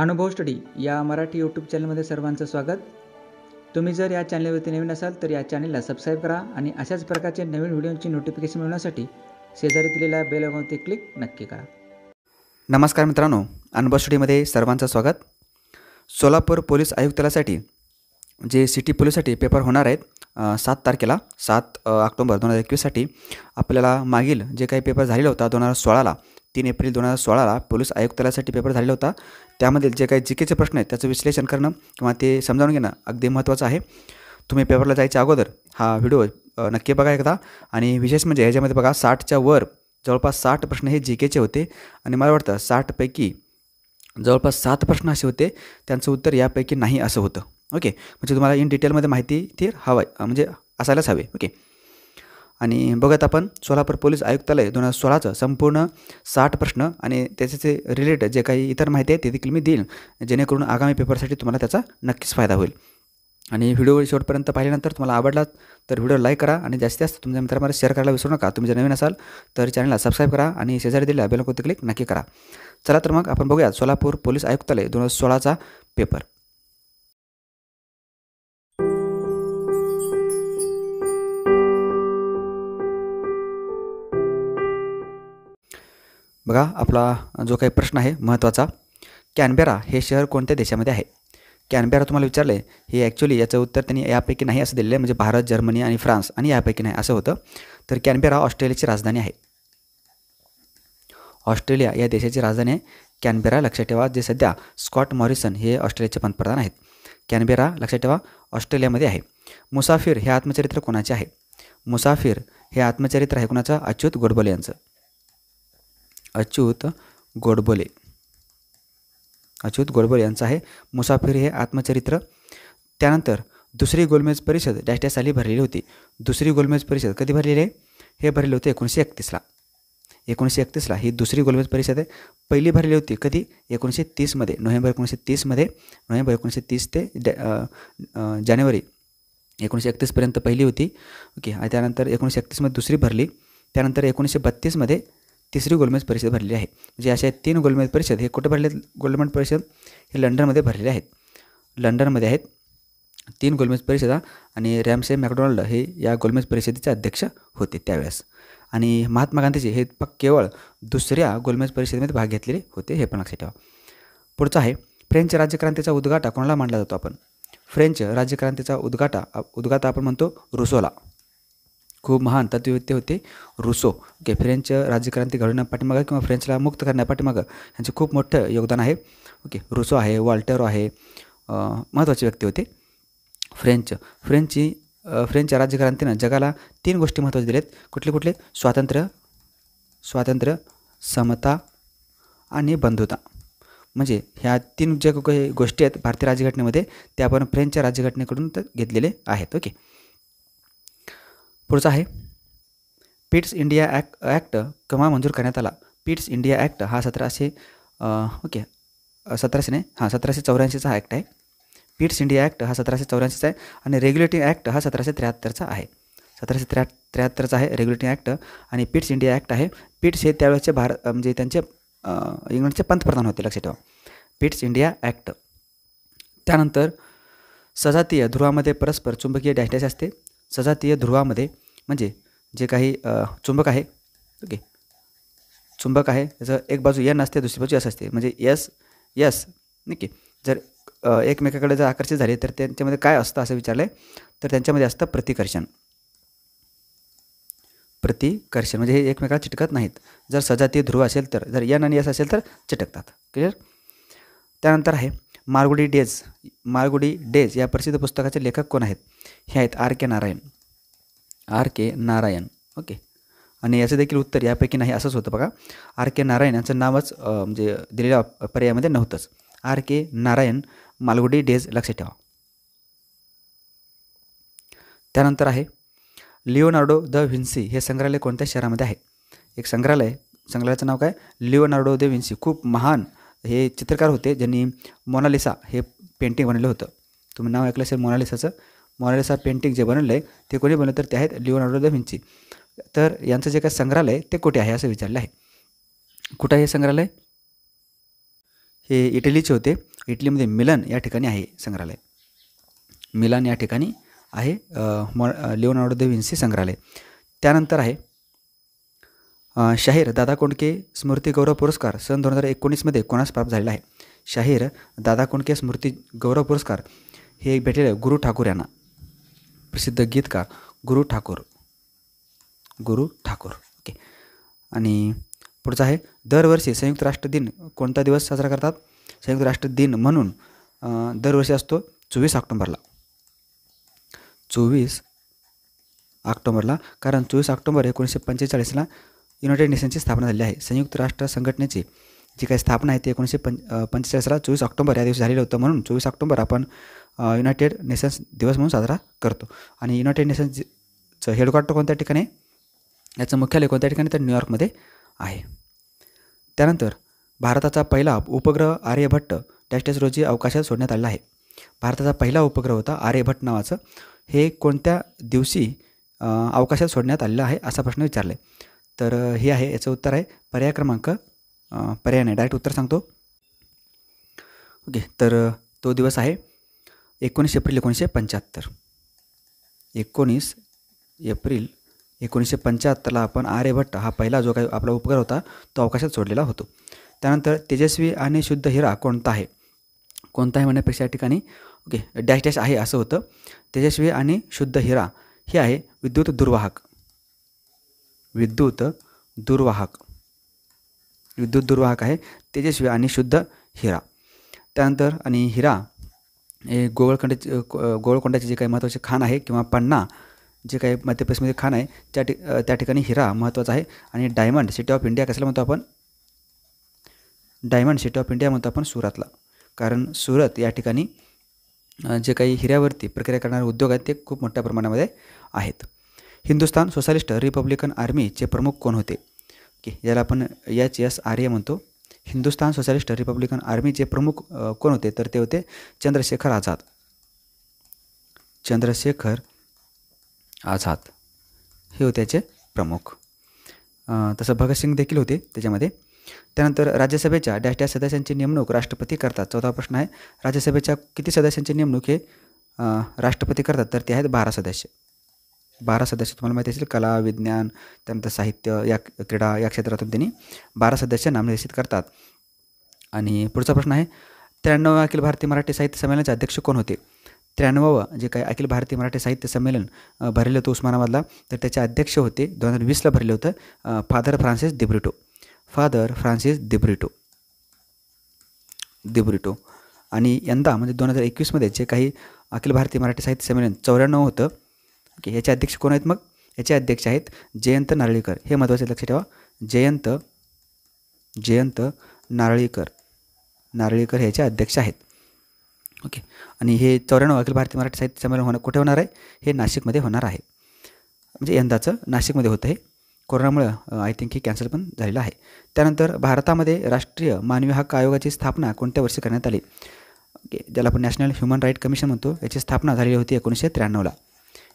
अनुभव स्टडी या मराठी यूट्यूब चॅनलमध्ये सर्वांचं स्वागत तुम्ही जर या चॅनलवरती नवीन असाल तर या चॅनलला सबस्क्राईब करा आणि अशाच प्रकारचे नवीन व्हिडिओंची नोटिफिकेशन मिळवण्यासाठी शेजारी दिलेल्या बेल क्लिक नक्की करा नमस्कार मित्रांनो अनुभव स्टडीमध्ये सर्वांचं स्वागत सोलापूर पोलीस आयुक्तालयासाठी जे सिटी पोलीससाठी पेपर होणार आहेत सात तारखेला सात ऑक्टोबर दोन हजार एकवीससाठी आपल्याला मागील जे काही पेपर झालेला होता दोन हजार सोळाला तीन एप्रिल दोन हजार सोळाला पोलीस आयुक्तालयासाठी पेपर झालेला होता त्यामधील जे काही जी केचे प्रश्न आहेत त्याचं विश्लेषण करणं किंवा ते समजावून घेणं अगदी महत्त्वाचं आहे तुम्ही पेपरला जायच्या अगोदर हा व्हिडिओ नक्की बघा एकदा आणि विशेष म्हणजे ह्याच्यामध्ये बघा साठच्या वर जवळपास साठ प्रश्न हे जी केचे होते आणि मला वाटतं साठपैकी जवळपास सात प्रश्न असे होते त्यांचं उत्तर यापैकी नाही असं होतं ओके म्हणजे तुम्हाला इन डिटेलमध्ये माहिती ते हवं म्हणजे असायलाच हवे ओके आणि बघत आपण सोलापूर पोलीस आयुक्तालय दोन हजार सोळाचं संपूर्ण साठ प्रश्न आणि त्याचे रिलेटेड जे काही इतर माहिती आहे ते देखील मी देईन जेणेकरून आगामी पेपरसाठी तुम्हाला त्याचा नक्कीच फायदा होईल आणि व्हिडिओ शेवटपर्यंत पाहिल्यानंतर तुम्हाला आवडला तर व्हिडिओ लाईक करा आणि जास्तीत जास्त तुमच्या मित्रांमध्ये शेअर करायला विसरू नका तुम्ही जर नवीन असाल तर चॅनलला सबस्क्राईब करा आणि शेजारी दिल्या बेलकोती क्लिक नक्की करा चला तर मग आपण बघूया सोलापूर पोलीस आयुक्तालय दोन हजार सोळाचा पेपर बघा आपला जो काही प्रश्न आहे महत्त्वाचा कॅनबेरा हे शहर कोणत्या देशामध्ये आहे कॅनबेरा तुम्हाला विचारले हे ॲक्च्युली याचं उत्तर त्यांनी यापैकी नाही असं दिलेलं आहे म्हणजे भारत जर्मनी आणि फ्रान्स आणि यापैकी नाही असं होतं तर कॅनबेरा ऑस्ट्रेलियाची राजधानी आहे ऑस्ट्रेलिया या देशाची राजधानी आहे कॅनबेरा लक्षात ठेवा जे सध्या स्कॉट मॉरिसन हे ऑस्ट्रेलियाचे पंतप्रधान आहेत कॅनबेरा लक्षात ठेवा ऑस्ट्रेलियामध्ये आहे मुसाफिर हे आत्मचरित्र कोणाचे आहे मुसाफिर हे आत्मचरित्र आहे कोणाचं अच्युत गोडबोले यांचं अच्युत गोडबोले अच्युत गोडबोले यांचं आहे मुसाफिर हे आत्मचरित्र त्यानंतर दुसरी गोलमेज परिषद डॅश साली भरलेली होती दुसरी गोलमेज परिषद कधी भरलेली आहे हे भरले होते एकोणीसशे एकतीसला एकोणीसशे एकतीसला ही दुसरी गोलमेज परिषद आहे पहिली भरलेली होती कधी एकोणीसशे तीसमध्ये नोव्हेंबर एकोणीसशे तीसमध्ये नोव्हेंबर एकोणीसशे तीस ते जानेवारी एकोणीसशे एकतीसपर्यंत पहिली होती ओके आणि त्यानंतर एकोणीसशे एकतीसमध्ये दुसरी भरली त्यानंतर एकोणीसशे बत्तीसमध्ये तिसरी गोलमेज परिषद भरलेली आहे म्हणजे अशा तीन गोलमेज परिषद हे कुठे भरले गोलमेज परिषद हे लंडनमध्ये भरलेले आहेत लंडनमध्ये आहेत तीन गोलमेज परिषदा आणि रॅमसे मॅकडोनाल्ड हे या गोलमेज परिषदेचे अध्यक्ष होते त्यावेळेस आणि महात्मा गांधीजी हे केवळ दुसऱ्या गोलमेज परिषदेमध्ये भाग घेतलेले होते हे पण लक्षात ठेवा पुढचं आहे फ्रेंच राज्यक्रांतीचा उद्घाटा कोणाला मांडला जातो आपण फ्रेंच राज्यक्रांतीचा उद्घाटा उद्घाटा आपण म्हणतो रुसोला खूप महान तत्ववेत्ते होते रुसो ओके फ्रेंच राज्यक्रांती पाठीमागं किंवा फ्रेंचला मुक्त करण्यापाठीमागं ह्यांचं खूप मोठं योगदान आहे ओके रुसो आहे वॉल्टर आहे महत्त्वाचे व्यक्ती होते फ्रेंच फ्रेंचची फ्रेंच राज्यक्रांतीनं जगाला तीन गोष्टी महत्त्वाच्या दिल्यात कुठले कुठले स्वातंत्र्य स्वातंत्र्य समता आणि बंधुता म्हणजे ह्या तीन ज्या काही गोष्टी आहेत भारतीय राज्यघटनेमध्ये त्या आपण फ्रेंचच्या राज्यघटनेकडून तर घेतलेले आहेत ओके पुढचं आहे पिट्स इंडिया ॲक्ट ॲक्ट केव्हा मंजूर करण्यात आला पिट्स इंडिया ॲक्ट हा सतराशे ओके सतराशे नाही हां सतराशे चौऱ्याऐंशीचा ॲक्ट आहे पिट्स इंडिया ॲक्ट हा सतराशे चौऱ्याऐंशीचा आहे आणि रेग्युलेटिंग ॲक्ट हा सतराशे त्र्याहत्तरचा आहे सतराशे त्र्या त्र्याहत्तरचा आहे रेग्युलेटिंग ॲक्ट आणि पिट्स इंडिया ॲक्ट आहे पिट्स हे त्यावेळेसचे भारत म्हणजे त्यांचे इंग्लंडचे पंतप्रधान होते लक्षात ठेवा पिट्स इंडिया ॲक्ट त्यानंतर सजातीय ध्रुवामध्ये परस्पर चुंबकीय डॅश असते सजातीय ध्रुवामध्ये म्हणजे जे काही चुंबक आहे ओके चुंबक आहे त्याचं एक बाजू यन असते दुसरी बाजू एस असते म्हणजे यस यस नक्की जर एकमेकाकडे जर आकर्षित झाले तर त्यांच्यामध्ये काय असतं असं विचारलं तर त्यांच्यामध्ये असतं प्रतिकर्षण प्रतिकर्षण म्हणजे हे एकमेकाला चिटकत नाहीत जर सजातीय ध्रुव असेल तर जर यन आणि यस असेल तर चिटकतात क्लिअर त्यानंतर आहे मारगुडी डेज मारगुडी डेज या प्रसिद्ध पुस्तकाचे लेखक कोण आहेत हे आहेत R K Narayan R K Narayan okay आणि याचं देखील उत्तर यापैकी नाही असंच होतं बघा आर के नारायण यांचं नावच म्हणजे दिलेल्या पर्यायामध्ये नव्हतंच R K Narayan Malgudi Days लक्षात ठेवा त्यानंतर आहे लिओनार्डो द व्हिन्सी हे संग्रहालय कोणत्या शहरामध्ये आहे एक संग्रहालय संग्रहालयाचं नाव काय लिओनार्डो द व्हिन्सी खूप महान हे चित्रकार होते ज्यांनी मोनालिसा हे पेंटिंग बनवलं होतं तुम्ही नाव ऐकलं असेल मोनालिसाचं मॉनालिसा पेंटिंग जे बनवलं आहे ते कोणी बनवलं तर ते आहेत लिओनार्डो द विंची तर यांचं जे काय संग्रहालय ते कुठे आहे असं विचारलं आहे कुठं आहे संग्रहालय हे इटलीचे होते इटलीमध्ये मिलन या ठिकाणी आहे संग्रहालय मिलन या ठिकाणी आहे मॉ लिओनार्डो द विंसी संग्रहालय त्यानंतर आहे शाहीर दादा कोंडके स्मृती गौरव पुरस्कार सन दोन हजार एकोणीसमध्ये कोणास प्राप्त झालेला आहे शाहीर दादा कोंडके स्मृती गौरव पुरस्कार हे भेटलेलं गुरु ठाकूर यांना प्रसिद्ध गीतकार गुरु ठाकूर गुरु ठाकूर ओके आणि पुढचं आहे दरवर्षी संयुक्त राष्ट्र दिन कोणता दिवस साजरा करतात संयुक्त राष्ट्र दिन म्हणून दरवर्षी असतो चोवीस ऑक्टोंबरला चोवीस ऑक्टोंबरला कारण चोवीस ऑक्टोबर एकोणीसशे पंचेचाळीसला युनायटेड नेशनची स्थापना झाली आहे संयुक्त राष्ट्र संघटनेची जी काही स्थापना आहे ती एकोणीसशे पं पंचेचाळीसला चोवीस ऑक्टोबर या दिवशी झालेलं होतं म्हणून चोवीस ऑक्टोबर आपण युनायटेड नेशन्स दिवस म्हणून साजरा करतो आणि युनायटेड नेशन्सचं हेडक्वार्टर कोणत्या ठिकाणी याचं मुख्यालय कोणत्या ठिकाणी तर न्यूयॉर्कमध्ये आहे त्यानंतर भारताचा पहिला उपग्रह आर्यभट्ट डॅश रोजी अवकाशात सोडण्यात आलेला आहे भारताचा पहिला उपग्रह होता आर्यभट्ट नावाचं हे कोणत्या दिवशी अवकाशात सोडण्यात आलेलं आहे असा प्रश्न विचारला आहे तर हे आहे याचं उत्तर आहे पर्याय क्रमांक पर्याय नाही डायरेक्ट उत्तर सांगतो ओके तर तो दिवस आहे एकोणीस एप्रिल एकोणीसशे पंच्याहत्तर एकोणीस एप्रिल एकोणीसशे पंच्याहत्तरला आपण आर्यभट्ट हा पहिला जो काही आपला उपग्रह होता तो अवकाशात सोडलेला होतो त्यानंतर तेजस्वी आणि शुद्ध हिरा कोणता आहे कोणता आहे म्हणण्यापेक्षा या ठिकाणी ओके डॅश डॅश आहे असं होतं तेजस्वी आणि शुद्ध हिरा हे आहे विद्युत दुर्वाहक विद्युत दुर्वाहक विद्युत दुर्वाहक आहे तेजस्वी आणि शुद्ध हिरा त्यानंतर आणि हिरा हे गोवळखंड गोवळकोंडाचे जे काही महत्त्वाचे खाण आहे किंवा पन्ना जे काही मध्य प्रदेशमध्ये खाण आहे त्या ठिक त्या ठिकाणी हिरा महत्त्वाचा आहे आणि डायमंड सिटी ऑफ इंडिया कसला म्हणतो आपण डायमंड सिटी ऑफ इंडिया म्हणतो आपण सुरतला कारण सुरत या ठिकाणी जे काही हिऱ्यावरती प्रक्रिया करणारे उद्योग आहेत ते खूप मोठ्या प्रमाणामध्ये आहेत हिंदुस्तान सोशालिस्ट रिपब्लिकन आर्मीचे प्रमुख कोण होते ओके ज्याला आपण एच एस आर्य म्हणतो हिंदुस्थान सोशलिस्ट रिपब्लिकन आर्मीचे प्रमुख कोण होते तर ते होते चंद्रशेखर आझाद चंद्रशेखर आझाद हे होते त्याचे प्रमुख तसं भगतसिंग देखील होते त्याच्यामध्ये त्यानंतर राज्यसभेच्या डॅश डॅश सदस्यांची नेमणूक राष्ट्रपती करतात चौथा प्रश्न आहे राज्यसभेच्या किती सदस्यांची नेमणूक हे राष्ट्रपती करतात तर ते आहेत बारा सदस्य बारा सदस्य तुम्हाला माहिती असेल कला विज्ञान त्यानंतर साहित्य या क्रीडा या क्षेत्रातून त्यांनी बारा सदस्य नामनिर्देशित करतात आणि पुढचा प्रश्न आहे त्र्याण्णव अखिल भारतीय मराठी साहित्य संमेलनाचे अध्यक्ष कोण होते त्र्याण्णवावं जे काही अखिल भारतीय मराठी साहित्य संमेलन भरलेलं होतं उस्मानाबादला तर त्याचे अध्यक्ष होते दोन हजार वीसला भरले होतं फादर फ्रान्सिस दिब्रिटो फादर फ्रान्सिस दिब्रिटो दिब्रिटो आणि यंदा म्हणजे दोन हजार एकवीसमध्ये जे काही अखिल भारतीय मराठी साहित्य संमेलन चौऱ्याण्णव होतं ओके याचे अध्यक्ष कोण आहेत मग याचे अध्यक्ष आहेत जयंत नारळीकर हे महत्त्वाचे लक्ष ठेवा जयंत जयंत नारळीकर नारळीकर ह्याचे अध्यक्ष आहेत ओके आणि हे चौऱ्याण्णव अखिल भारतीय मराठी साहित्य संमेलन होणार कुठे होणार आहे हे नाशिकमध्ये होणार आहे म्हणजे यंदाचं नाशिकमध्ये होतं हे कोरोनामुळं आय थिंक हे कॅन्सल पण झालेलं आहे त्यानंतर भारतामध्ये राष्ट्रीय मानवी हक्क आयोगाची स्थापना कोणत्या वर्षी करण्यात आली ज्याला आपण नॅशनल ह्युमन राईट कमिशन म्हणतो याची स्थापना झालेली होती एकोणीसशे त्र्याण्णवला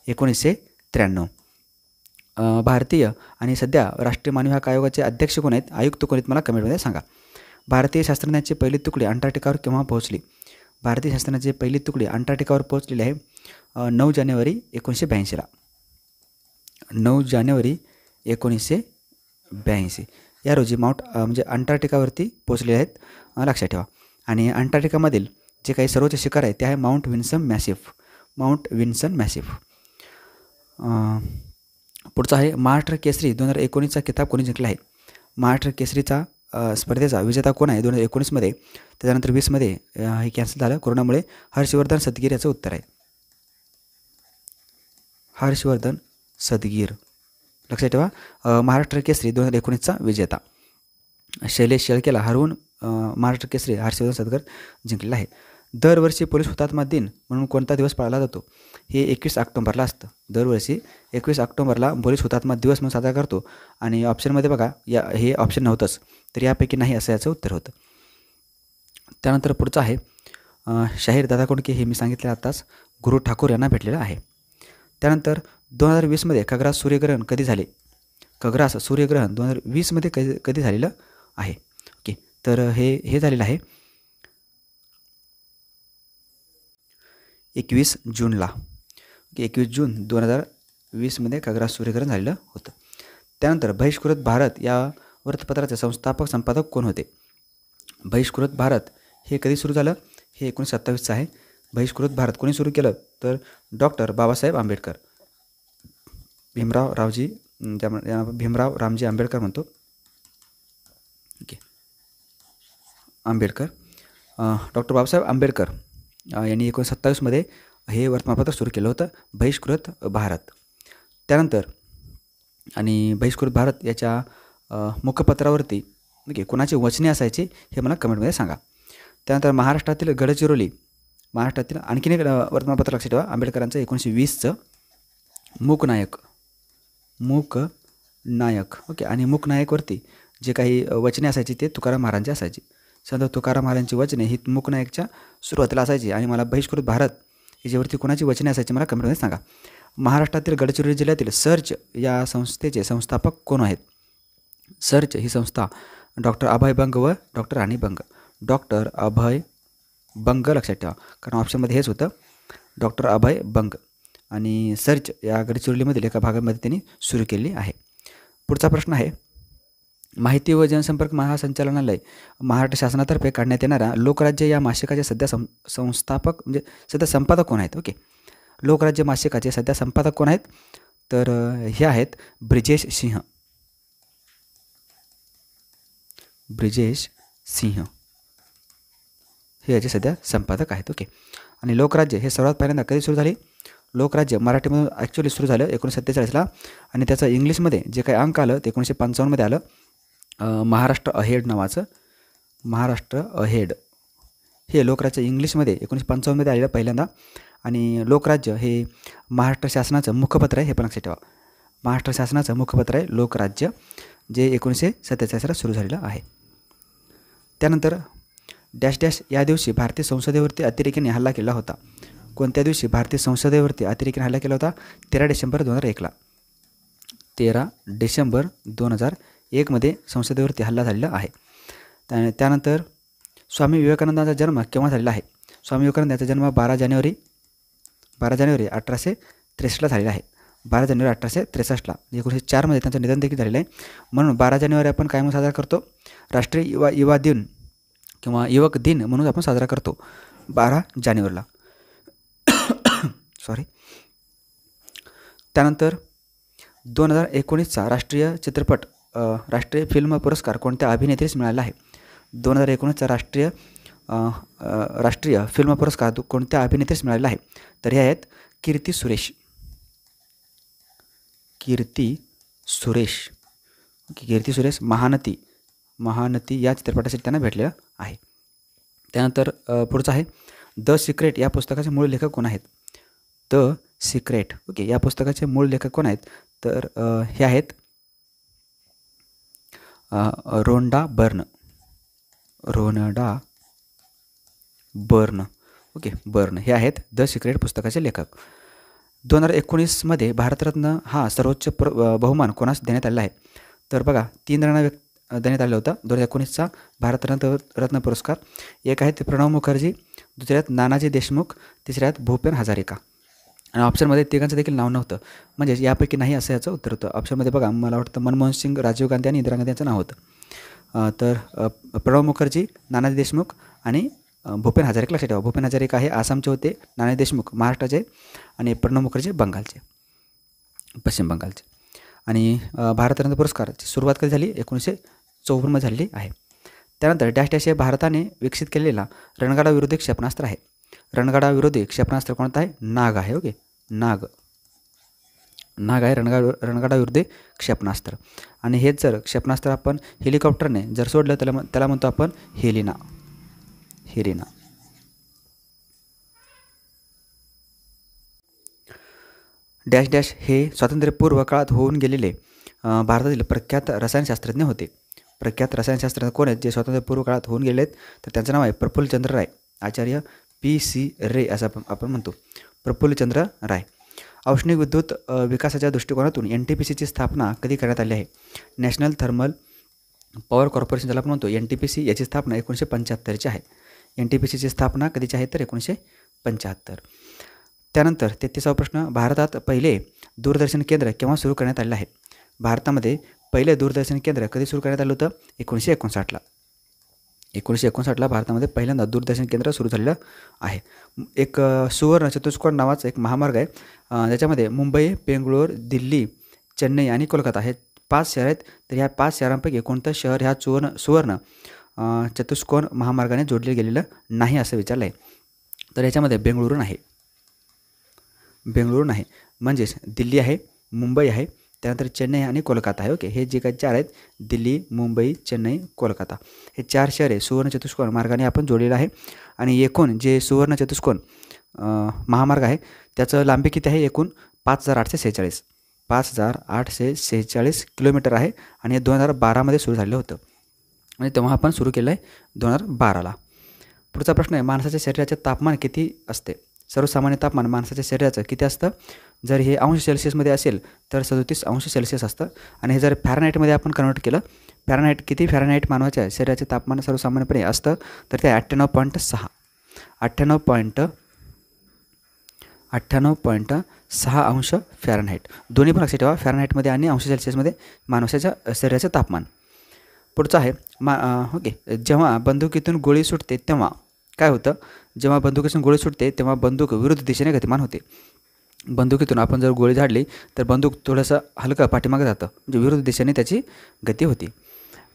एकोणीसशे त्र्याण्णव भारतीय आणि सध्या राष्ट्रीय मानवी हक्क आयोगाचे अध्यक्ष कोण आहेत आयुक्त कोण आहेत मला कमेंटमध्ये सांगा भारतीय शास्त्रज्ञांची पहिली तुकडी अंटार्क्टिकावर केव्हा पोहोचली भारतीय शास्त्रज्ञांची पहिली तुकडी अंटार्क्टिकावर पोहोचलेली आहे नऊ जानेवारी एकोणीसशे ब्याऐंशीला नऊ जानेवारी एकोणीसशे ब्याऐंशी या रोजी माउंट म्हणजे अंटार्क्टिकावरती पोचलेले आहेत लक्षात ठेवा आणि अंटार्क्टिकामधील जे काही सर्वोच्च शिखर आहे ते आहे Mount Vinson Massif Mount Vinson Massif पुढचा आहे महाराष्ट्र केसरी दोन हजार एकोणीसचा किताब कोणी जिंकला आहे महाराष्ट्र केसरीचा स्पर्धेचा विजेता कोण आहे दोन हजार एकोणीसमध्ये त्याच्यानंतर वीसमध्ये हे कॅन्सल झालं कोरोनामुळे हर्षवर्धन सदगीर याचं उत्तर आहे हर्षवर्धन सदगीर लक्षात ठेवा महाराष्ट्र केसरी दोन हजार एकोणीसचा विजेता शैलेश शेळकेला हरवून महाराष्ट्र केसरी हर्षवर्धन सदगर जिंकलेला आहे दरवर्षी पोलीस हुतात्मा दिन म्हणून कोणता दिवस पाळला जातो हे एकवीस ऑक्टोंबरला असतं दरवर्षी एकवीस ऑक्टोंबरला पोलीस हुतात्मा दिवस म्हणून साजरा करतो आणि ऑप्शनमध्ये बघा या हे ऑप्शन नव्हतंच तर यापैकी नाही असं याचं उत्तर होतं त्यानंतर पुढचं आहे शाहीर दादा कोंडके हे मी सांगितलं आत्ताच गुरु ठाकूर यांना भेटलेलं आहे त्यानंतर दोन हजार वीसमध्ये खग्रास सूर्यग्रहण कधी झाले खग्रास सूर्यग्रहण दोन हजार वीसमध्ये कधी कधी झालेलं आहे ओके तर हे हे झालेलं आहे एकवीस जूनला एकवीस जून दोन हजार वीसमध्ये खगरा सूर्यग्रहण झालेलं होतं त्यानंतर बहिष्कृत भारत या वृत्तपत्राचे संस्थापक संपादक कोण होते बहिष्कृत भारत हे कधी सुरू झालं हे एकोणीस सत्तावीसचं आहे बहिष्कृत भारत कोणी सुरू केलं तर डॉक्टर बाबासाहेब आंबेडकर भीमराव रावजी त्या भीमराव रामजी आंबेडकर म्हणतो ओके आंबेडकर डॉक्टर बाबासाहेब आंबेडकर यांनी एकोणीसशे सत्तावीसमध्ये हे वर्तमानपत्र सुरू केलं होतं बहिष्कृत भारत त्यानंतर आणि बहिष्कृत भारत याच्या मुखपत्रावरती ओके कोणाचे वचने असायची हे मला कमेंटमध्ये सांगा त्यानंतर महाराष्ट्रातील गडचिरोली महाराष्ट्रातील आणखीन एक वर्तमानपत्र लक्षात ठेवा आंबेडकरांचं एकोणीसशे वीसचं मूकनायक मूक नायक ओके आणि मूकनायकवरती जे काही वचने असायची ते तुकाराम महाराजांचे असायची संत तुकाराम महाराजांची वचने ही मुकनायकच्या सुरुवातीला असायची आणि मला बहिष्कृत भारत याच्यावरती कोणाची वचने असायची मला कमेंटमध्ये सांगा महाराष्ट्रातील गडचिरोली जिल्ह्यातील सर्च या संस्थेचे संस्थापक कोण आहेत सर्च ही संस्था डॉक्टर अभय बंग व डॉक्टर राणी बंग डॉक्टर अभय बंग लक्षात ठेवा कारण ऑप्शनमध्ये हेच होतं डॉक्टर अभय बंग आणि सर्च या गडचिरोलीमधील एका भागामध्ये त्यांनी सुरू केली आहे पुढचा प्रश्न आहे माहिती व जनसंपर्क महासंचालनालय महाराष्ट्र शासनातर्फे काढण्यात येणारा लोकराज्य या मासिकाचे सध्या सं संस्थापक म्हणजे सध्या संपादक कोण आहेत ओके लोकराज्य मासिकाचे सध्या संपादक कोण आहेत तर हे आहेत ब्रिजेश सिंह ब्रिजेश सिंह हे याचे सध्या संपादक आहेत ओके आणि लोकराज्य हे सर्वात पहिल्यांदा कधी सुरू झाले लोकराज्य मराठीमधून ॲक्च्युली सुरू झालं एकोणीसशे सत्तेचाळीसला आणि त्याचं इंग्लिशमध्ये जे काही अंक आलं ते एकोणीसशे पंचावन्नमध्ये आलं महाराष्ट्र अहेड नावाचं महाराष्ट्र अहेड हे लोकराज्य इंग्लिशमध्ये एकोणीसशे पंचावन्नमध्ये आलेलं पहिल्यांदा आणि लोकराज्य हे महाराष्ट्र शासनाचं मुखपत्र आहे हे पण लक्षात ठेवा महाराष्ट्र शासनाचं मुखपत्र आहे लोकराज्य जे एकोणीसशे सत्तेचाळीसला सुरू झालेलं आहे त्यानंतर डॅश डॅश या दिवशी भारतीय संसदेवरती अतिरेकीने हल्ला केला होता कोणत्या दिवशी भारतीय संसदेवरती अतिरेकीने हल्ला केला होता तेरा डिसेंबर दोन हजार एकला तेरा डिसेंबर दोन हजार एकमध्ये संसदेवरती हल्ला झालेला आहे त्यानंतर स्वामी विवेकानंदांचा जन्म केव्हा झालेला आहे स्वामी विवेकानंद यांचा जन्म बारा जानेवारी बारा जानेवारी अठराशे त्रेसष्टला झालेला आहे बारा जानेवारी अठराशे त्रेसष्टला एकोणीसशे चारमध्ये त्यांचं निधन देखील झालेलं आहे म्हणून बारा जानेवारी आपण कायम साजरा करतो राष्ट्रीय युवा युवा दिन किंवा युवक दिन म्हणून आपण साजरा करतो बारा जानेवारीला सॉरी त्यानंतर दोन हजार एकोणीसचा राष्ट्रीय चित्रपट राष्ट्रीय फिल्म पुरस्कार कोणत्या अभिनेत्रीस मिळाला आहे दोन हजार एकोणीसचा राष्ट्रीय राष्ट्रीय फिल्म पुरस्कार कोणत्या अभिनेत्रीस मिळाला आहे तर हे आहेत कीर्ती सुरेश कीर्ती सुरेश कीर्ती सुरेश महानती महानती या चित्रपटासाठी त्यांना भेटलेलं आहे त्यानंतर पुढचं आहे द सिक्रेट या पुस्तकाचे मूळ लेखक कोण आहेत द सिक्रेट ओके या पुस्तकाचे मूळ लेखक कोण आहेत तर हे आहेत Rhonda Byrne Rhonda Byrne okay Byrne हे आहेत द सिक्रेट पुस्तकाचे लेखक दोन हजार एकोणीसमध्ये भारतरत्न हा सर्वोच्च प्र बहुमान कोणास देण्यात आलेला आहे तर बघा तीन जणांना व्यक्त देण्यात आलं होतं दोन हजार एकोणीसचा भारतरत्न रत्न पुरस्कार एक आहेत प्रणव मुखर्जी दुसऱ्यात नानाजी देशमुख तिसऱ्यात भूपेन हजारिका आणि ऑप्शनमध्ये तिघांचं देखील नाव नव्हतं म्हणजेच यापैकी नाही असं याचं उत्तर होतं ऑप्शनमध्ये बघा मला वाटतं मनमोहन सिंग राजीव गांधी आणि इंदिरा गांधी यांचं नाव होतं तर प्रणव मुखर्जी नानाजी देशमुख आणि भूपेन हजारिक लक्षात ठेवा भूपेन हजारिक आहे आसामचे होते नानाजी देशमुख महाराष्ट्राचे आणि प्रणव मुखर्जी बंगालचे पश्चिम बंगालचे आणि भारतरत्न पुरस्काराची सुरुवात कधी झाली एकोणीसशे चौपन्नमध्ये झालेली आहे त्यानंतर डॅश डॅश हे भारताने विकसित केलेला रणगाडाविरोधी क्षेपणास्त्र आहे रणगाडाविरोधी क्षेपणास्त्र कोणतं आहे नाग आहे ओके नाग नाग आहे रणगा रणगाडाविरोधी क्षेपणास्त्र आणि हेच जर क्षेपणास्त्र आपण हेलिकॉप्टरने जर सोडलं त्याला त्याला म्हणतो आपण हेलिना हेलिना डॅश डॅश हे स्वातंत्र्यपूर्व काळात होऊन गेलेले भारतातील प्रख्यात रसायनशास्त्रज्ञ होते प्रख्यात रसायनशास्त्रज्ञ कोण आहेत जे स्वातंत्र्यपूर्व काळात होऊन गेले तर त्यांचं नाव आहे प्रफुल्लचंद्र राय आचार्य पी सी रे असं आपण म्हणतो प्रफुल्लचंद्र राय औष्णिक विद्युत विकासाच्या दृष्टिकोनातून एन टी पी सीची स्थापना कधी करण्यात आली आहे नॅशनल थर्मल पॉवर कॉर्पोरेशन ज्याला आपण म्हणतो एन टी पी सी याची स्थापना एकोणीसशे पंच्याहत्तरची आहे एन टी पी सीची स्थापना कधीची आहे तर एकोणीसशे पंच्याहत्तर त्यानंतर तेहतीसावा प्रश्न भारतात पहिले दूरदर्शन केंद्र केव्हा सुरू करण्यात आले आहे भारतामध्ये पहिले दूरदर्शन केंद्र कधी सुरू करण्यात आलं होतं एकोणीसशे एकोणसाठला एकोणीसशे एकोणसाठला भारतामध्ये पहिल्यांदा दूरदर्शन केंद्र सुरू झालेलं आहे एक सुवर्ण चतुष्कोण नावाचा एक महामार्ग आहे ज्याच्यामध्ये मुंबई बेंगळूर दिल्ली चेन्नई आणि कोलकाता हे पाच शहर आहेत तर ह्या पाच शहरांपैकी कोणतं शहर ह्या सुवर्ण सुवर्ण चतुष्कोण महामार्गाने जोडले गेलेलं नाही असं विचारलं आहे तर याच्यामध्ये बेंगळुरू नाही बेंगळुरू नाही म्हणजेच दिल्ली आहे मुंबई आहे त्यानंतर चेन्नई आणि कोलकाता आहे ओके हे जे काही चार आहेत दिल्ली मुंबई चेन्नई कोलकाता हे चार शहरे सुवर्ण चतुष्कोन मार्गाने आपण जोडलेलं आहे आणि एकूण जे सुवर्ण महामार्ग आहे त्याचं लांबी किती आहे एकूण पाच हजार आठशे सेहेचाळीस पाच हजार आठशे सेहेचाळीस किलोमीटर आहे आणि हे दोन हजार बारामध्ये सुरू झालेलं होतं म्हणजे तेव्हा आपण सुरू केलं आहे दोन हजार बाराला पुढचा प्रश्न आहे माणसाच्या शरीराचे तापमान किती असते सर्वसामान्य तापमान माणसाच्या शरीराचं किती असतं जर हे अंश सेल्सिअसमध्ये असेल तर सदोतीस अंश सेल्सिअस असतं आणि हे जर फॅरनाईटमध्ये आपण कन्वर्ट केलं फॅरनाईट किती फॅरनाईट मानवाच्या शरीराचे तापमान सर्वसामान्यपणे असतं तर ते अठ्ठ्याण्णव पॉईंट सहा अठ्ठ्याण्णव पॉईंट अठ्ठ्याण्णव पॉईंट सहा अंश फॅरनहाईट दोन्ही पण लक्षात ठेवा फॅरनहाईटमध्ये आणि अंश सेल्सिअसमध्ये माणसाच्या शरीराचं तापमान पुढचं आहे मा ओके जेव्हा बंदुकीतून गोळी सुटते तेव्हा काय होतं जेव्हा बंदुकीतून गोळी सुटते तेव्हा बंदूक विरुद्ध दिशेने गतिमान होते बंदुकीतून आपण जर गोळी झाडली तर बंदूक थोडंसं हलका पाठीमागे जातं म्हणजे विरुद्ध दिशेने त्याची गती होती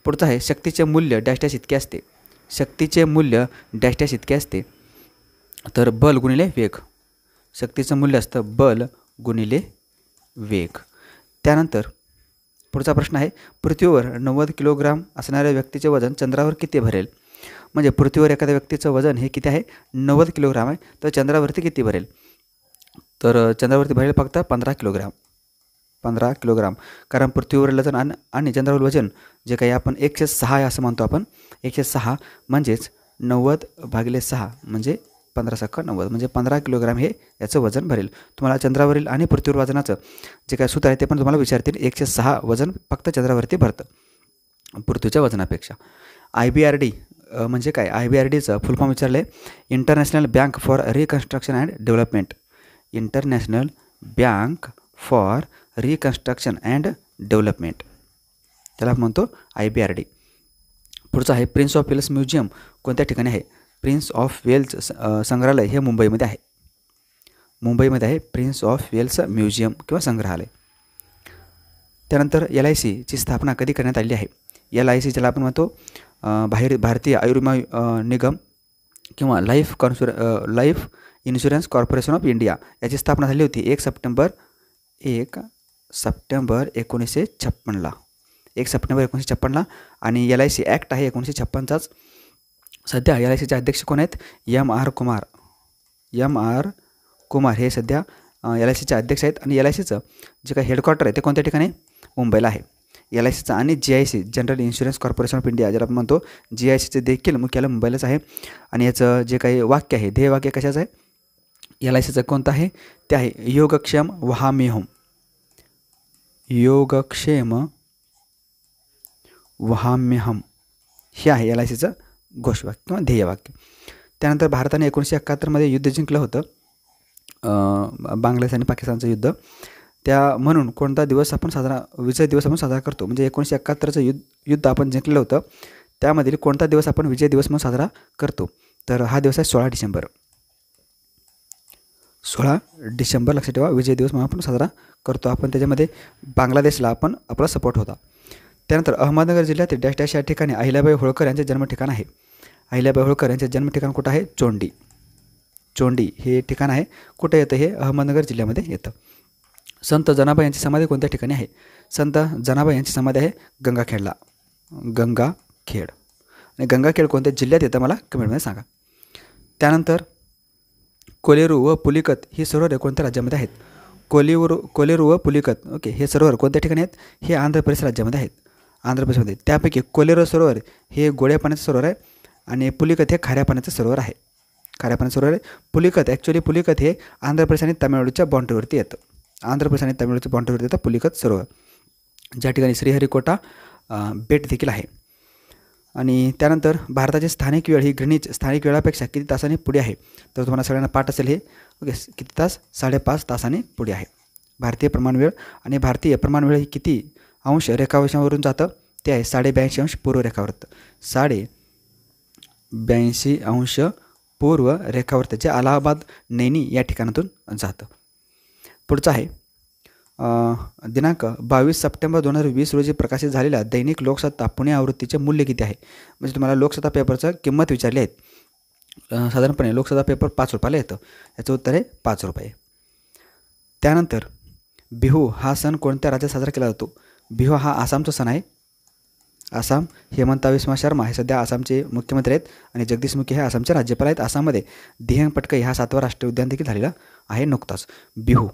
पुढचं आहे शक्तीचे मूल्य डॅश इतके असते शक्तीचे मूल्य डॅश इतके असते तर बल गुणिले वेग शक्तीचं मूल्य असतं बल गुणिले वेग त्यानंतर पुढचा प्रश्न आहे पृथ्वीवर नव्वद किलोग्राम असणाऱ्या व्यक्तीचे वजन चंद्रावर किती भरेल म्हणजे पृथ्वीवर एखाद्या व्यक्तीचं वजन हे किती आहे नव्वद किलोग्राम आहे तर चंद्रावरती किती भरेल तर चंद्रावरती भरेल फक्त पंधरा किलोग्राम पंधरा किलोग्राम कारण पृथ्वीवरील वजन आणि चंद्रावरील वजन जे काही आपण एकशे सहा आहे असं म्हणतो आपण एकशे सहा म्हणजेच नव्वद भागिले सहा म्हणजे पंधरा सक्का नव्वद म्हणजे पंधरा किलोग्राम हे याचं वजन भरेल तुम्हाला चंद्रावरील आणि पृथ्वीवर वजनाचं जे काय सूत्र आहे ते पण तुम्हाला विचारतील एकशे सहा वजन फक्त चंद्रावरती भरतं पृथ्वीच्या वजनापेक्षा आय बी आर डी म्हणजे काय आय बी आर डीचं फुल विचारलं विचारले International Bank for Reconstruction and Development International Bank for Reconstruction and Development त्याला म्हणतो आय बी आर डी पुढचं आहे प्रिन्स ऑफ वेल्स म्युझियम कोणत्या ठिकाणी आहे प्रिन्स ऑफ वेल्स संग्रहालय हे मुंबईमध्ये आहे मुंबईमध्ये आहे प्रिन्स ऑफ वेल्स म्युझियम किंवा संग्रहालय त्यानंतर एल आय सीची स्थापना कधी करण्यात आली आहे एल आय सी ज्याला आपण म्हणतो बाहेर भारतीय आयुर्विमा निगम किंवा लाईफ कॉन्शुर Life Insurance Corporation of India याची स्थापना झाली होती एक सप्टेंबर एक सप्टेंबर एकोणीसशे छप्पनला एक सप्टेंबर एकोणीसशे छप्पनला आणि एल आय सी ॲक्ट आहे एकोणीसशे छप्पनचाच सध्या एल आय सीचे अध्यक्ष कोण आहेत M R Kumar M R Kumar हे सध्या एल आय सीचे अध्यक्ष आहेत आणि एल आय सीचं जे काही हेडक्वार्टर आहे ते कोणत्या ठिकाणी मुंबईला आहे एल आय सीचा आणि G I C General Insurance Corporation of India ज्याला आपण म्हणतो जी आय सीचे देखील मुख्यालय मुंबईलाच आहे आणि याचं जे काही वाक्य आहे ध्येय वाक्य कशाचं आहे एल आय सीचं कोणतं आहे ते आहे योगक्षेम वहामेहम योगक्षेम व्हाम्यहम हे आहे एल आय सीचं घोषवाक्य किंवा ध्येयवाक्य त्यानंतर भारताने एकोणीसशे एकाहत्तरमध्ये युद्ध जिंकलं होतं बांगलादेश आणि पाकिस्तानचं युद्ध त्या म्हणून कोणता दिवस आपण साजरा विजय दिवस आपण साजरा करतो म्हणजे एकोणीसशे एकाहत्तरचं युद्ध युद्ध आपण जिंकलं होतं त्यामधील कोणता दिवस आपण विजय दिवस म्हणून साजरा करतो तर हा दिवस आहे सोळा डिसेंबर सोळा डिसेंबर लक्षात ठेवा विजय दिवस म्हणून आपण साजरा करतो आपण त्याच्यामध्ये बांगलादेशला आपण आपला सपोर्ट होता त्यानंतर अहमदनगर जिल्ह्यातील डॅश डॅश या ठिकाणी अहिल्याबाई होळकर यांचे जन्मठिकाण आहे अहिल्याबाई होळकर यांचे जन्मठिकाण कुठं आहे चोंडी चोंडी हे ठिकाण आहे कुठं येतं हे अहमदनगर जिल्ह्यामध्ये येतं संत जनाबाई यांची समाधी कोणत्या ठिकाणी आहे संत जनाबाई यांची समाधी आहे गंगाखेडला गंगाखेड आणि गंगाखेड कोणत्या जिल्ह्यात येतं मला कमेंटमध्ये सांगा त्यानंतर कोलेरू व पुलिकत ही सरोवर कोणत्या राज्यामध्ये आहेत कोलिवरू कोलेरू व पुलिकत ओके हे सरोवर कोणत्या ठिकाणी आहेत हे आंध्र प्रदेश राज्यामध्ये आहेत आंध्र प्रदेशमध्ये त्यापैकी कोलेरू सरोवर हे गोड्या पाण्याचं सरोवर आहे आणि पुलिकत हे खाऱ्या पाण्याचं सरोवर आहे खाऱ्या पाण्याचं सरोवर आहे पुलिकत ॲक्च्युली पुलिकत हे आंध्र प्रदेश आणि तामिळनाडूच्या बाउंड्रीवरती येतं आंध्र प्रदेश आणि बाउंड्री पांढरे विरुद्ध पुलिकत सरोवर ज्या ठिकाणी श्रीहरिकोटा बेट देखील आहे आणि त्यानंतर भारताची स्थानिक वेळ ही ग्रणीच स्थानिक वेळापेक्षा किती तासाने पुढे आहे तर तुम्हाला सगळ्यांना पाठ असेल हे ओके किती तास साडेपाच तासाने पुढे आहे भारतीय प्रमाणवेळ आणि भारतीय प्रमाणवेळ ही किती अंश रेखावशावरून जातं ते आहे साडेब्याऐंशी अंश पूर्व रेखावृत्त साडे ब्याऐंशी अंश पूर्व रेखावृत्त जे अलाहाबाद नैनी या ठिकाणातून जातं पुढचं आहे दिनांक बावीस सप्टेंबर दोन हजार वीस रोजी प्रकाशित झालेल्या दैनिक लोकसत्ता पुणे आवृत्तीचे मूल्य किती आहे म्हणजे तुम्हाला लोकसत्ता पेपरचं किंमत विचारली आहेत साधारणपणे लोकसत्ता पेपर पाच रुपयाला येतं याचं उत्तर आहे पाच रुपये त्यानंतर बिहू हा सण कोणत्या राज्यात साजरा केला जातो बिहू हा आसामचा सण आहे आसाम हेमंता विस्मा शर्मा हे सध्या आसामचे मुख्यमंत्री आहेत आणि जगदीश मुखी हे आसामचे राज्यपाल आहेत आसाममध्ये दिहेंग पटकई हा सातवा राष्ट्रीय उद्यान देखील झालेला आहे नुकताच बिहू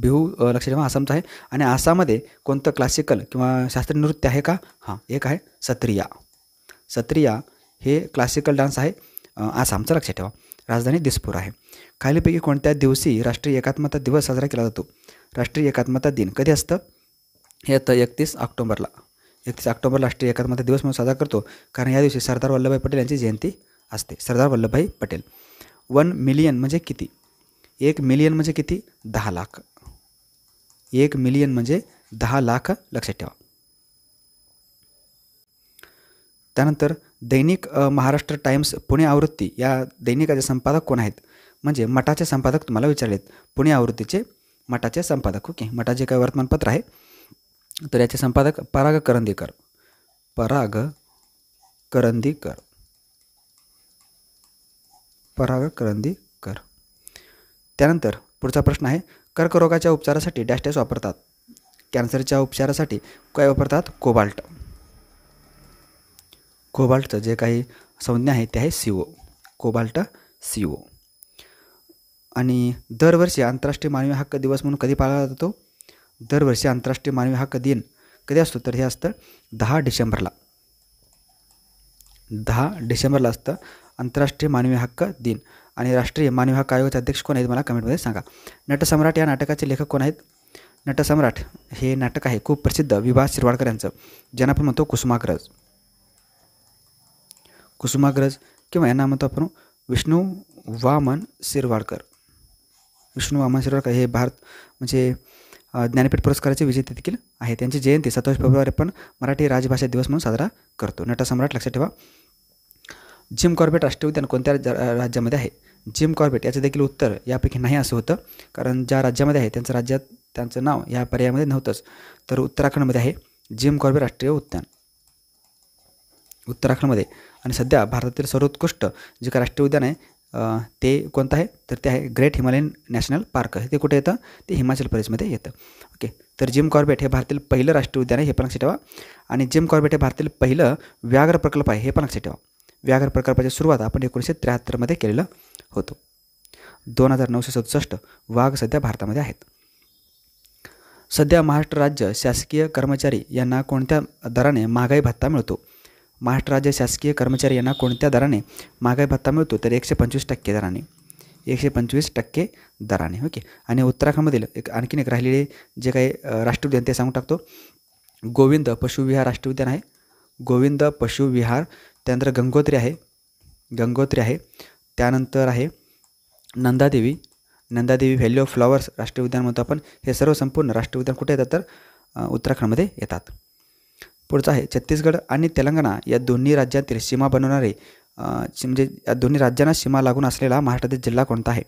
बिहू लक्ष ठेवा आसामचं आहे आणि आसाममध्ये कोणतं क्लासिकल किंवा शास्त्रीय नृत्य आहे का हां एक आहे सत्रिया सत्रिया हे क्लासिकल डान्स आहे आसामचं लक्षात ठेवा राजधानी दिसपूर आहे खालीपैकी कोणत्या दिवशी राष्ट्रीय एकात्मता दिवस साजरा केला जातो राष्ट्रीय एकात्मता दिन कधी असतं हे येतं एकतीस ऑक्टोबरला एकतीस ऑक्टोबर राष्ट्रीय एकात्मता दिवस म्हणून साजरा करतो कारण या दिवशी सरदार वल्लभभाई पटेल यांची जयंती असते सरदार वल्लभभाई पटेल वन मिलियन म्हणजे किती एक मिलियन म्हणजे किती दहा लाख एक मिलियन म्हणजे दहा लाख लक्षात ठेवा त्यानंतर दैनिक महाराष्ट्र टाइम्स पुणे आवृत्ती या दैनिकाचे संपादक कोण आहेत म्हणजे मठाचे संपादक तुम्हाला विचारलेत पुणे आवृत्तीचे मठाचे संपादक ओके मठाचे काय वर्तमानपत्र आहे तर याचे संपादक पराग करंदीकर पराग करंदीकर पराग करंदीकर त्यानंतर पुढचा प्रश्न आहे कर्करोगाच्या उपचारासाठी डॅस्टेस वापरतात कॅन्सरच्या उपचारासाठी काय वापरतात कोबाल्ट कोबाल्टचं जे काही संज्ञा आहे ते आहे सीओ कोबाल्ट सीओ आणि दरवर्षी आंतरराष्ट्रीय मानवी हक्क दिवस म्हणून कधी पाळला जातो दरवर्षी आंतरराष्ट्रीय मानवी हक्क दिन कधी असतो तर हे असतं दहा डिसेंबरला दहा डिसेंबरला असतं आंतरराष्ट्रीय मानवी हक्क दिन आणि राष्ट्रीय मानवी हक्क आयोगाचे अध्यक्ष कोण आहेत मला कमेंटमध्ये सांगा नटसम्राट या नाटकाचे लेखक कोण आहेत नटसम्राट हे नाटक आहे खूप प्रसिद्ध विभा शिरवाडकर यांचं ज्यांना आपण म्हणतो कुसुमाग्रज कुसुमाग्रज किंवा यांना म्हणतो आपण विष्णू वामन शिरवाडकर विष्णू वामन शिरवाडकर हे भारत म्हणजे ज्ञानपीठ पुरस्काराचे विजेते देखील आहेत त्यांची जयंती सत्तावीस फेब्रुवारी पण मराठी राजभाषा दिवस म्हणून साजरा करतो नटसम्राट लक्षात ठेवा जिम कॉर्बेट राष्ट्रीय उद्यान कोणत्या राज्यामध्ये आहे जिम कॉर्बेट याचं देखील उत्तर यापैकी नाही असं होतं कारण ज्या राज्यामध्ये आहे त्यांचं राज्यात त्यांचं नाव या पर्यायामध्ये नव्हतंच तर उत्तराखंडमध्ये आहे जिम कॉर्बेट राष्ट्रीय उद्यान उत्तराखंडमध्ये आणि सध्या भारतातील सर्वोत्कृष्ट जे का राष्ट्रीय उद्यान आहे ते कोणतं आहे तर ते आहे ग्रेट हिमालयन नॅशनल पार्क ते कुठे येतं ते हिमाचल प्रदेशमध्ये येतं ओके तर जिम कॉर्बेट हे भारतातील पहिलं राष्ट्रीय उद्यान आहे हे पण लक्षात ठेवा आणि जिम कॉर्बेट हे भारतातील पहिलं व्याघ्र प्रकल्प आहे हे पण लक्षात ठेवा व्याघ्र प्रकल्पाची सुरुवात आपण एकोणीसशे त्र्याहत्तरमध्ये केलेलं होतं दोन हजार नऊशे सदुसष्ट वाघ सध्या भारतामध्ये आहेत सध्या महाराष्ट्र राज्य शासकीय कर्मचारी यांना कोणत्या दराने महागाई भत्ता मिळतो महाराष्ट्र राज्य शासकीय कर्मचारी यांना कोणत्या दराने महागाई भत्ता मिळतो तर एकशे पंचवीस टक्के दराने एकशे पंचवीस टक्के दराने ओके आणि उत्तराखंडमधील एक आणखीन एक राहिलेले जे काही राष्ट्रीय उद्यान ते सांगून टाकतो गोविंद पशुविहार राष्ट्रीय उद्यान आहे गोविंद पशुविहार त्यानंतर गंगोत्री आहे गंगोत्री आहे त्यानंतर आहे Nanda Devi Nanda Devi Valley of Flowers राष्ट्रीय उद्यान म्हणतो आपण हे सर्व संपूर्ण राष्ट्रीय उद्यान कुठे येतात तर उत्तराखंडमध्ये येतात पुढचं आहे छत्तीसगड आणि तेलंगणा या दोन्ही राज्यातील सीमा बनवणारे म्हणजे या दोन्ही राज्यांना सीमा लागून असलेला महाराष्ट्रातील जिल्हा कोणता आहे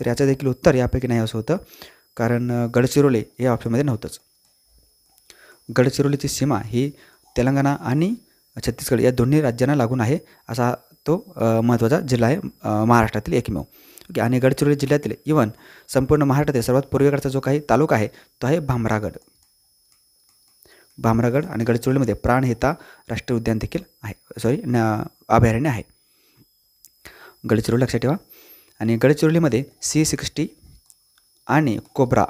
तर याचं देखील उत्तर यापैकी नाही असं होतं कारण गडचिरोली हे ऑप्शनमध्ये नव्हतंच गडचिरोलीची सीमा ही तेलंगणा आणि छत्तीसगड या दोन्ही राज्यांना लागून आहे असा तो महत्त्वाचा जिल्हा आहे महाराष्ट्रातील एकमेव ओके आणि गडचिरोली जिल्ह्यातील इवन संपूर्ण महाराष्ट्रातील सर्वात पूर्वेकडचा जो काही तालुका आहे तो आहे भामरागड भामरागड आणि गडचिरोलीमध्ये प्राणहिता राष्ट्रीय उद्यान देखील आहे सॉरी न अभयारण्य आहे गडचिरोली लक्षात ठेवा आणि गडचिरोलीमध्ये सी सिक्स्टी आणि कोब्रा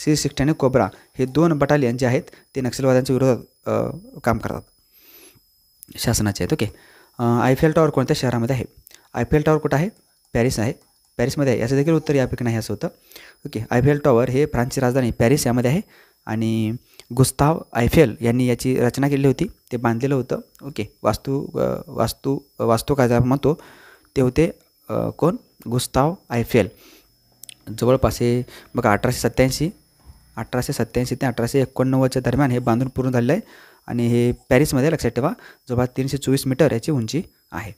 सिक्स्टी आणि कोबरा हे दोन बटालियन जे आहेत ते नक्षलवाद्यांच्या विरोधात काम करतात शासनाचे आहेत ओके आयफेल टॉवर कोणत्या शहरामध्ये आहे आयफेल टॉवर कुठं आहे पॅरिस आहे पॅरिसमध्ये आहे याचं देखील उत्तर यापैकी नाही असं होतं ओके आयफेल टॉवर हे फ्रान्सची राजधानी पॅरिस यामध्ये आहे आणि गुस्ताव आयफेल यांनी याची रचना केली होती ते बांधलेलं होतं ओके वास्तू वास्तू वास्तू काय म्हणतो ते होते कोण गुस्ताव आयफेल जवळपास हे बघा अठराशे सत्त्याऐंशी अठराशे सत्त्याऐंशी ते अठराशे एकोणनव्वदच्या दरम्यान हे बांधून पूर्ण झालेलं आहे आणि हे पॅरिसमध्ये लक्षात ठेवा जवळपास तीनशे चोवीस मीटर याची उंची आहे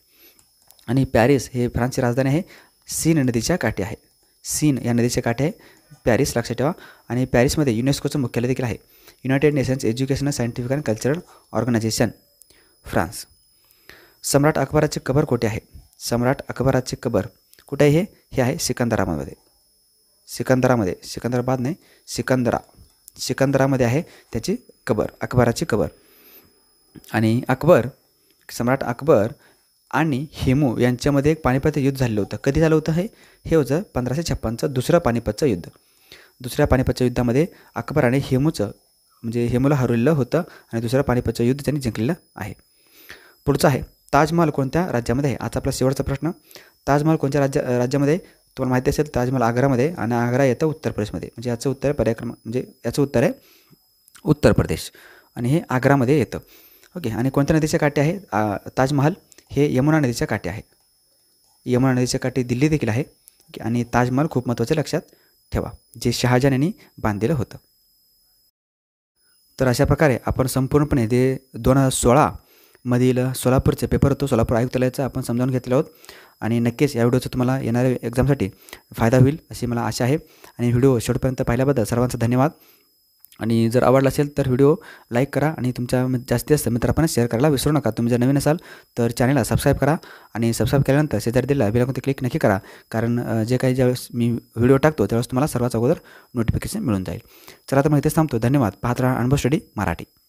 आणि पॅरिस हे फ्रान्सची राजधानी आहे सीन नदीच्या काठी आहे सीन या नदीच्या काठी आहे पॅरिस लक्षात ठेवा आणि पॅरिसमध्ये युनेस्कोचं मुख्यालय देखील आहे United Nations Educational Scientific and Cultural Organization France सम्राट अकबराचे कबर कुठे आहे सम्राट अकबराचे कबर कुठे आहे हे आहे सिकंदराबादमध्ये सिकंदरामध्ये सिकंदराबाद नाही सिकंदरा सिकंदरामध्ये आहे त्याची कबर अकबराची कबर आणि अकबर सम्राट अकबर आणि हेमू यांच्यामध्ये एक पानिपत युद्ध झालेलं होतं कधी झालं होतं हे हे होतं पंधराशे छप्पनचं दुसरं पानिपतचं युद्ध दुसऱ्या पानिपतच्या युद्धामध्ये अकबर आणि हेमूचं म्हणजे हेमूला हरवलेलं होतं आणि दुसरं पानिपतचं युद्ध त्यांनी जिंकलेलं आहे पुढचं आहे ताजमहल कोणत्या राज्यामध्ये आहे आता आपला शेवटचा प्रश्न ताजमहल कोणत्या राज्या राज्यामध्ये तुम्हाला माहिती असेल ताजमहल आग्रामध्ये आणि आग्रा येतं उत्तर प्रदेशमध्ये म्हणजे याचं उत्तर आहे पर्यक्रम म्हणजे याचं उत्तर आहे उत्तर प्रदेश आणि हे आग्रामध्ये येतं ओके आणि कोणत्या नदीच्या काठी आहे ताजमहल हे यमुना नदीच्या काठी आहे यमुना नदीच्या काठी दिल्ली देखील आहे आणि ताजमहल खूप महत्त्वाचं लक्षात ठेवा जे शहाजहान यांनी बांधलेलं होतं तर अशा प्रकारे आपण संपूर्णपणे जे दोन हजार सोळा मधील सोलापूरचे पेपर होतो सोलापूर आयुक्तालयाचा आपण समजावून घेतलो आहोत आणि नक्कीच या व्हिडिओचा तुम्हाला येणाऱ्या एक्झामसाठी फायदा होईल अशी मला आशा आहे आणि व्हिडिओ शेवटपर्यंत पाहिल्याबद्दल सर्वांचा धन्यवाद आणि जर आवडला असेल तर व्हिडिओ लाईक करा आणि तुमच्या जास्तीत जास्त मित्रांना शेअर करायला विसरू नका तुम्ही जर नवीन असाल तर चॅनलला सबस्क्राईब करा आणि सबस्क्राईब केल्यानंतर शेजारी दिला बिलाकोणते क्लिक नक्की करा कारण जे काही ज्यावेळेस मी व्हिडिओ टाकतो त्यावेळेस तुम्हाला सर्वात अगोदर नोटिफिकेशन मिळून जाईल चला तर मग इथेच थांबतो धन्यवाद पाहत राहा अनुभव स्टडी मराठी